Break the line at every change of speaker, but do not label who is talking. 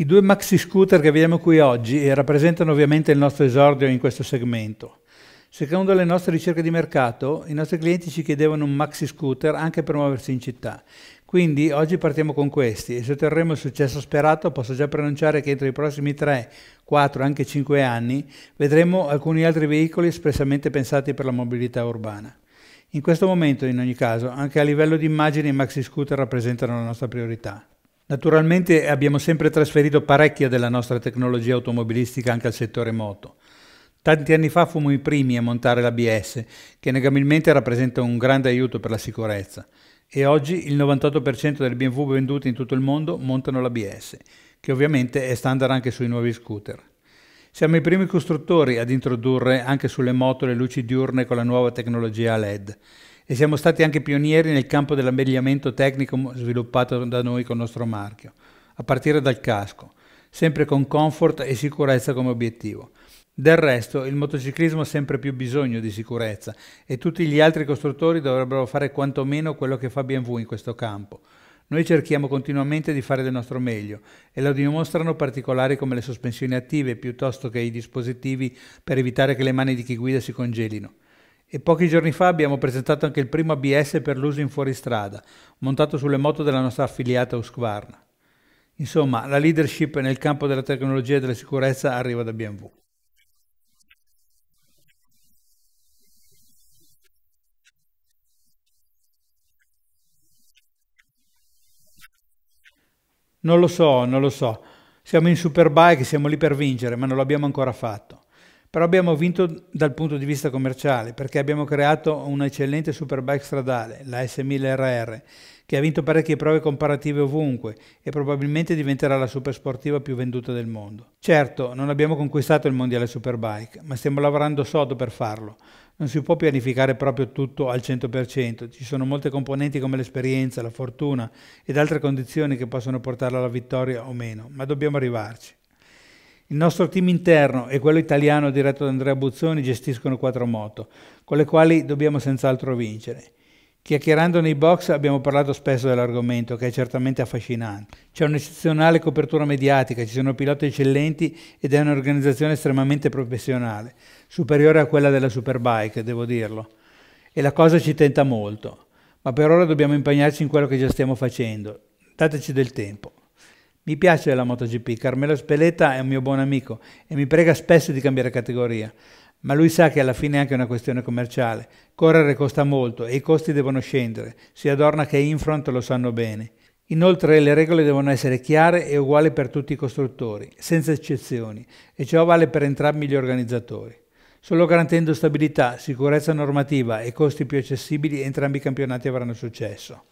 I due maxi scooter che vediamo qui oggi eh, rappresentano ovviamente il nostro esordio in questo segmento. Secondo le nostre ricerche di mercato, i nostri clienti ci chiedevano un maxi scooter anche per muoversi in città. Quindi oggi partiamo con questi e se otterremo il successo sperato posso già preannunciare che entro i prossimi 3, 4, anche 5 anni vedremo alcuni altri veicoli espressamente pensati per la mobilità urbana. In questo momento, in ogni caso, anche a livello di immagini i maxi scooter rappresentano la nostra priorità. Naturalmente abbiamo sempre trasferito parecchia della nostra tecnologia automobilistica anche al settore moto. Tanti anni fa fummo i primi a montare l'ABS, che innegabilmente rappresenta un grande aiuto per la sicurezza. E oggi il 98% delle BMW vendute in tutto il mondo montano l'ABS, che ovviamente è standard anche sui nuovi scooter. Siamo i primi costruttori ad introdurre anche sulle moto le luci diurne con la nuova tecnologia LED e siamo stati anche pionieri nel campo dell'ammigliamento tecnico sviluppato da noi con il nostro marchio, a partire dal casco, sempre con comfort e sicurezza come obiettivo. Del resto, il motociclismo ha sempre più bisogno di sicurezza e tutti gli altri costruttori dovrebbero fare quantomeno quello che fa BMW in questo campo. Noi cerchiamo continuamente di fare del nostro meglio e lo dimostrano particolari come le sospensioni attive piuttosto che i dispositivi per evitare che le mani di chi guida si congelino. E pochi giorni fa abbiamo presentato anche il primo ABS per l'uso in fuoristrada, montato sulle moto della nostra affiliata Husqvarna. Insomma, la leadership nel campo della tecnologia e della sicurezza arriva da BMW. Non lo so, non lo so. Siamo in Superbike, siamo lì per vincere, ma non l'abbiamo ancora fatto. Però abbiamo vinto dal punto di vista commerciale perché abbiamo creato un'eccellente superbike stradale, la S1000RR, che ha vinto parecchie prove comparative ovunque e probabilmente diventerà la supersportiva più venduta del mondo. Certo, non abbiamo conquistato il mondiale superbike, ma stiamo lavorando sodo per farlo. Non si può pianificare proprio tutto al 100%, ci sono molte componenti come l'esperienza, la fortuna ed altre condizioni che possono portarla alla vittoria o meno, ma dobbiamo arrivarci. Il nostro team interno e quello italiano diretto da Andrea Buzzoni gestiscono quattro moto, con le quali dobbiamo senz'altro vincere. Chiacchierando nei box abbiamo parlato spesso dell'argomento, che è certamente affascinante. C'è un'eccezionale copertura mediatica, ci sono piloti eccellenti ed è un'organizzazione estremamente professionale, superiore a quella della Superbike, devo dirlo. E la cosa ci tenta molto, ma per ora dobbiamo impegnarci in quello che già stiamo facendo. Dateci del tempo. Mi piace la MotoGP, Carmelo Speletta è un mio buon amico e mi prega spesso di cambiare categoria, ma lui sa che alla fine è anche una questione commerciale. Correre costa molto e i costi devono scendere, sia Dorna che Infront lo sanno bene. Inoltre le regole devono essere chiare e uguali per tutti i costruttori, senza eccezioni, e ciò vale per entrambi gli organizzatori. Solo garantendo stabilità, sicurezza normativa e costi più accessibili entrambi i campionati avranno successo.